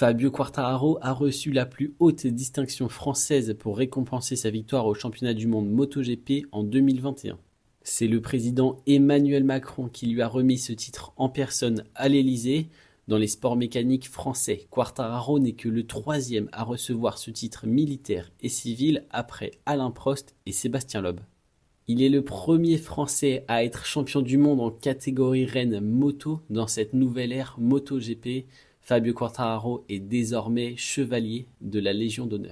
Fabio Quartararo a reçu la plus haute distinction française pour récompenser sa victoire au championnat du monde MotoGP en 2021. C'est le président Emmanuel Macron qui lui a remis ce titre en personne à l'Elysée. Dans les sports mécaniques français, Quartararo n'est que le troisième à recevoir ce titre militaire et civil après Alain Prost et Sébastien Loeb. Il est le premier Français à être champion du monde en catégorie reine moto dans cette nouvelle ère MotoGP. Fabio Quartararo est désormais chevalier de la Légion d'honneur.